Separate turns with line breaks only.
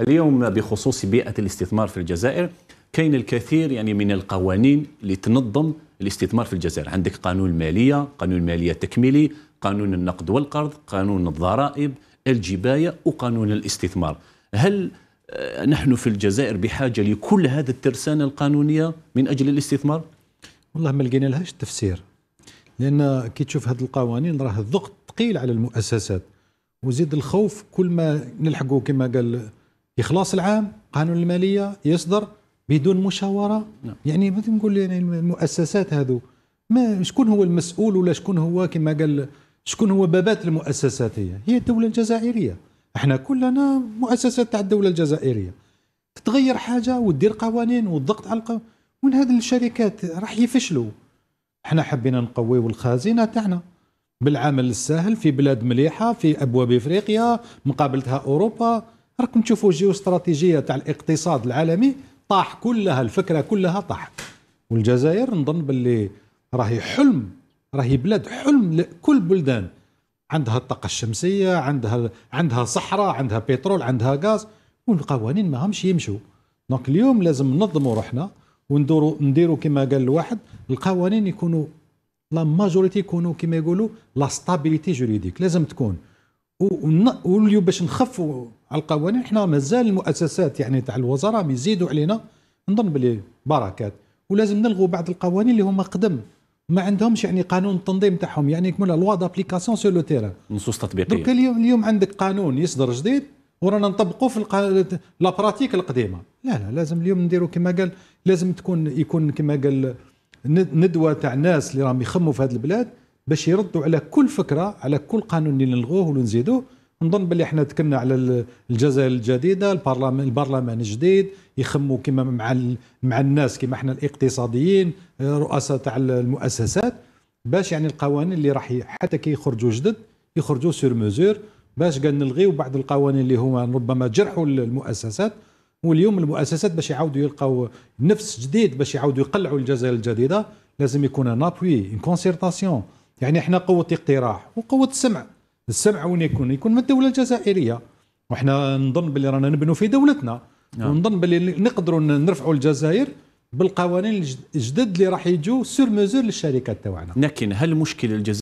اليوم بخصوص بيئة الاستثمار في الجزائر كاين الكثير يعني من القوانين اللي تنظم الاستثمار في الجزائر عندك قانون المالية قانون المالية التكميلي قانون النقد والقرض قانون الضرائب الجباية وقانون الاستثمار هل آه، نحن في الجزائر بحاجة لكل هذا الترسانة القانونية من أجل الاستثمار؟
والله ما لقينا لهاش تفسير لأن كي تشوف هذه القوانين راه الضغط ثقيل على المؤسسات وزيد الخوف كل ما نلحقوا كما قال إخلاص العام قانون الماليه يصدر بدون مشاوره نعم. يعني ما نقول يعني المؤسسات هذو ما شكون هو المسؤول ولا شكون هو كما قال شكون هو بابات المؤسسات هي هي الدوله الجزائريه احنا كلنا مؤسسات تاع الدوله الجزائريه تتغير حاجه وتدير قوانين والضغط على القوانين وين هذه الشركات راح يفشلوا احنا حبينا نقويو الخزينه تاعنا بالعمل السهل في بلاد مليحه في ابواب افريقيا مقابلتها اوروبا راكم تشوفوا الجيوستراتيجيه تاع الاقتصاد العالمي طاح كلها الفكره كلها طاحت والجزائر نظن باللي راهي حلم راهي بلاد حلم لكل بلدان عندها الطاقه الشمسيه عندها عندها صحراء عندها بترول عندها غاز والقوانين ماهمش يمشوا دونك اليوم لازم ننظموا روحنا وندوروا نديروا كما قال الواحد القوانين يكونوا لا ماجوريتي يكونوا كما يقولوا لا ستابيليتي جوريديك لازم تكون واليوم باش نخفوا على القوانين احنا مازال المؤسسات يعني تاع الوزاره يزيدوا علينا نظن بلي بركات ولازم نلغوا بعض القوانين اللي هما قدم ما عندهمش يعني قانون التنظيم تاعهم يعني يكملها لوا دابليكاسيون سو لو تيران نصوص تطبيقيه دوك اليوم اليوم عندك قانون يصدر جديد ورانا نطبقوا في لا لابراتيك القديمه لا لا لازم اليوم نديروا كما قال لازم تكون يكون كما قال ندوه تاع الناس اللي راهم يخموا في هذه البلاد باش يردوا على كل فكره على كل قانون اللي نلغوه ونزيدوه نظن باللي احنا تكلمنا على الجزائر الجديده البرلمان البرلمان الجديد يخموا كما مع مع الناس كما احنا الاقتصاديين آه، رؤساء تاع المؤسسات باش يعني القوانين اللي راح حتى كي يخرجوا جدد يخرجوا سور مزور باش قال نلغيو بعض القوانين اللي هما ربما جرحوا المؤسسات واليوم المؤسسات باش يعاودوا يلقاو نفس جديد باش يعاودوا يقلعوا الجزائر الجديده لازم يكون ان ابوي ان كونسيرتاسيون يعني احنا قوه اقتراح وقوه السمع السمع وين يكون يكون من الدوله الجزائريه وحنا نظن باللي رانا نبنوا في دولتنا نعم. ونظن باللي نقدروا نرفعوا الجزائر بالقوانين الجدد اللي راح يجوا سور مزور للشركات تاعنا لكن
هل مشكل الجزائر